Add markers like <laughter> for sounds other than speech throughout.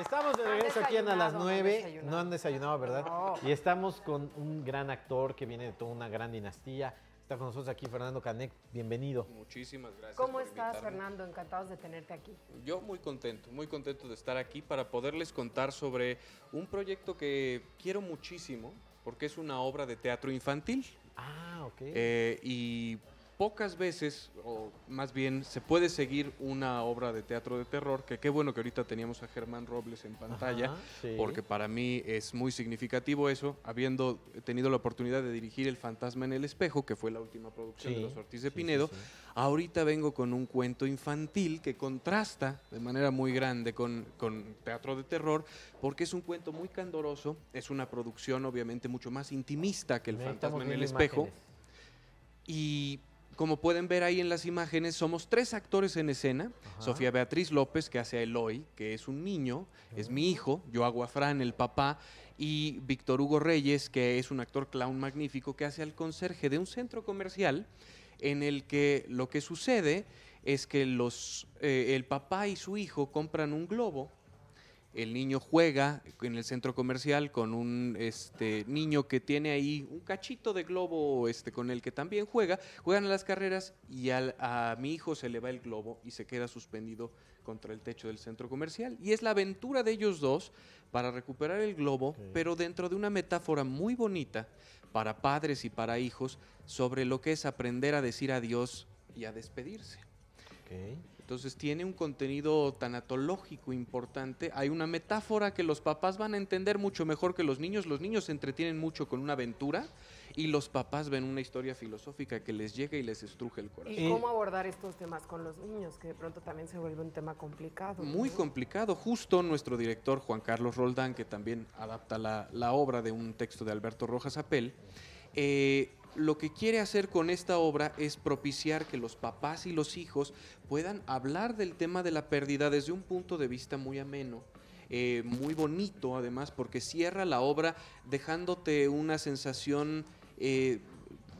Estamos de regreso aquí en a las 9. No han desayunado, ¿verdad? Y estamos con un gran actor que viene de toda una gran dinastía. Está con nosotros aquí Fernando Canek. Bienvenido. Muchísimas gracias. ¿Cómo estás, Fernando? Encantados de tenerte aquí. Yo muy contento, muy contento de estar aquí para poderles contar sobre un proyecto que quiero muchísimo porque es una obra de teatro infantil. Ah, ok. Eh, y pocas veces, o más bien, se puede seguir una obra de teatro de terror, que qué bueno que ahorita teníamos a Germán Robles en pantalla, porque para mí es muy significativo eso, habiendo tenido la oportunidad de dirigir El Fantasma en el Espejo, que fue la última producción de los Ortiz de Pinedo, ahorita vengo con un cuento infantil que contrasta de manera muy grande con, teatro de terror, porque es un cuento muy candoroso, es una producción obviamente mucho más intimista que El Fantasma en el Espejo. Y como pueden ver ahí en las imágenes, somos tres actores en escena. Sofía Beatriz López, que hace a Eloy, que es un niño, es mi ah. hijo, yo hago a el papá, y Víctor Hugo Reyes, que es un actor clown magnífico, que hace al conserje de un centro comercial en el que lo que sucede es que los, eh, el papá y su hijo compran un globo el niño juega en el centro comercial con un este, niño que tiene ahí un cachito de globo este, con el que también juega, juegan a las carreras y a mi hijo se le va el globo y se queda suspendido contra el techo del centro comercial. Y es la aventura de ellos dos para recuperar el globo, pero dentro de una metáfora muy bonita para padres y para hijos sobre lo que es aprender a decir adiós y a despedirse. Entonces tiene un contenido tanatológico importante. Hay una metáfora que los papás van a entender mucho mejor que los niños. Los niños se entretienen mucho con una aventura y los papás ven una historia filosófica que les llega y les estruje el corazón. ¿Y eh, cómo abordar estos temas con los niños? Que de pronto también se vuelve un tema complicado. Muy complicado. Justo nuestro director Juan Carlos Roldán, que también adapta la, obra de un texto de Alberto Rojas Apel, eh, lo que quiere hacer con esta obra es propiciar que los papás y los hijos puedan hablar del tema de la pérdida desde un punto de vista muy ameno. Eh, muy bonito además porque cierra la obra dejándote una sensación eh,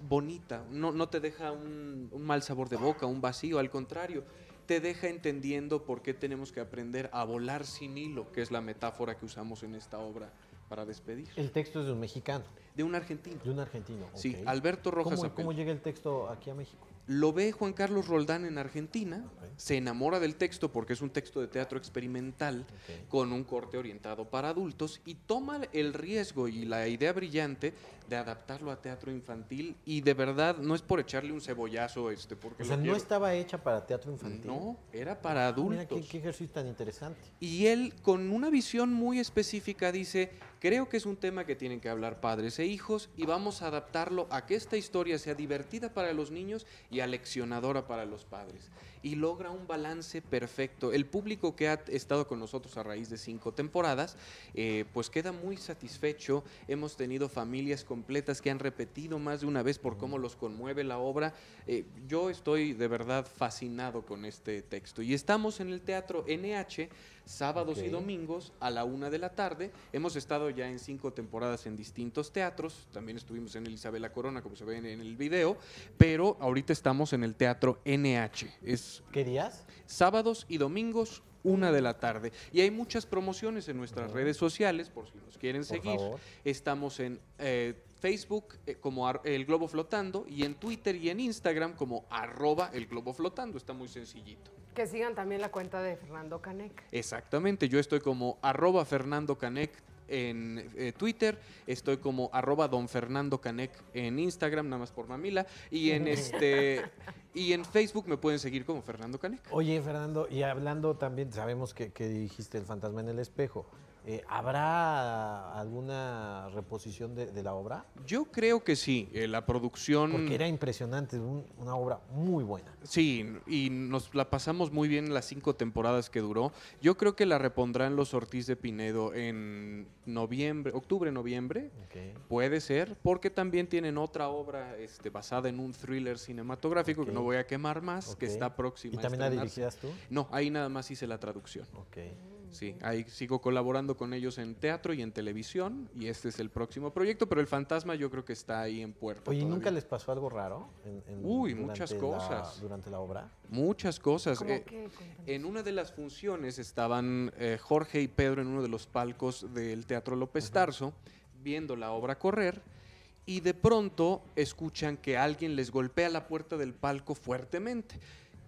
bonita, no, te deja un, un mal sabor de boca, un vacío, al contrario, te deja entendiendo por qué tenemos que aprender a volar sin hilo, que es la metáfora que usamos en esta obra para despedir. El texto es de un mexicano. De un argentino. De un argentino. Sí, Alberto Rojas. ¿Cómo, ¿Cómo, llega el texto aquí a México? Lo ve Juan Carlos Roldán en Argentina, se enamora del texto porque es un texto de teatro experimental con un corte orientado para adultos y toma el riesgo y la idea brillante de adaptarlo a teatro infantil y de verdad no es por echarle un cebollazo este porque o sea, no estaba hecha para teatro infantil. No, era para adultos. Mira qué ejercicio tan interesante. Y él con una visión muy específica dice, creo que es un tema que tienen que hablar padres hijos y vamos a adaptarlo a que esta historia sea divertida para los niños y aleccionadora para los padres y logra un balance perfecto. El público que ha estado con nosotros a raíz de cinco temporadas, eh, pues queda muy satisfecho. Hemos tenido familias completas que han repetido más de una vez por cómo los conmueve la obra. Eh, yo estoy de verdad fascinado con este texto. Y estamos en el Teatro NH sábados y domingos a la una de la tarde. Hemos estado ya en cinco temporadas en distintos teatros, también estuvimos en el la Corona, como se ve en el video, pero ahorita estamos en el Teatro NH. Es ¿Qué días? Sábados y domingos, una de la tarde. Y hay muchas promociones en nuestras redes sociales, por si nos quieren seguir. Estamos en eh, Facebook eh, como El Globo Flotando y en Twitter y en Instagram como arroba El Globo Flotando. Está muy sencillito. Que sigan también la cuenta de Fernando Canec. Exactamente, yo estoy como arroba Fernando Canec en eh, Twitter, estoy como arroba don Fernando Canec en Instagram, nada más por mamila, y en <laughs> este y en Facebook me pueden seguir como Fernando Canek. Oye, Fernando, y hablando también, sabemos que, dijiste El fantasma en el espejo. Eh, ¿Habrá alguna reposición de, la obra? Yo creo que sí. Eh, la producción. Porque era impresionante, una obra muy buena. Sí, y nos la pasamos muy bien las cinco temporadas que duró. Yo creo que la repondrán los Ortiz de Pinedo en noviembre, octubre, noviembre. Puede ser, porque también tienen otra obra este, basada en un thriller cinematográfico que no voy a quemar más, que está próxima. ¿Y también la dirigías tú? No, ahí nada más hice la traducción. Ok. Sí, ahí sigo colaborando con ellos en teatro y en televisión y este es el próximo proyecto, pero el fantasma yo creo que está ahí en puerto. Oye, ¿nunca les pasó algo raro? En, Uy, muchas cosas. durante la obra. Muchas cosas. Eh, en una de las funciones estaban eh, Jorge y Pedro en uno de los palcos del Teatro López Tarso viendo la obra correr y de pronto escuchan que alguien les golpea la puerta del palco fuertemente,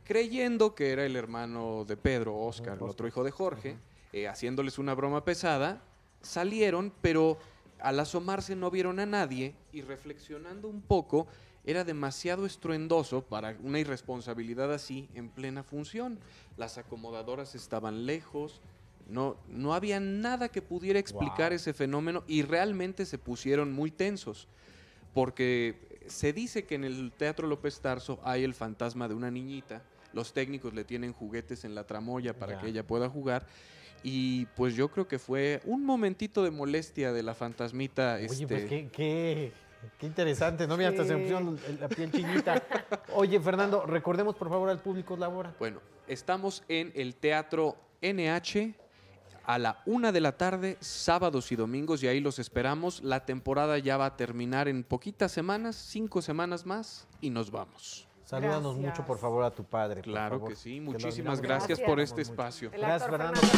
creyendo que era el hermano de Pedro, Oscar, el otro hijo de Jorge, eh, haciéndoles una broma pesada, salieron, pero al asomarse no vieron a nadie y reflexionando un poco, era demasiado estruendoso para una irresponsabilidad así en plena función. Las acomodadoras estaban lejos, no, no había nada que pudiera explicar ese fenómeno y realmente se pusieron muy tensos, porque se dice que en el Teatro López Tarso hay el fantasma de una niñita, los técnicos le tienen juguetes en la tramoya para que ella pueda jugar. Y pues yo creo que fue un momentito de molestia de la fantasmita. Oye, pues este, qué, interesante, ¿no? Mira, hasta se pusieron la piel Oye, Fernando, recordemos por favor al público labora. Bueno, estamos en el Teatro NH a la una de la tarde, sábados y domingos, y ahí los esperamos. La temporada ya va a terminar en poquitas semanas, cinco semanas más, y nos vamos. Salúdanos mucho, por favor, a tu padre. Claro que sí, muchísimas gracias, por este espacio. Gracias,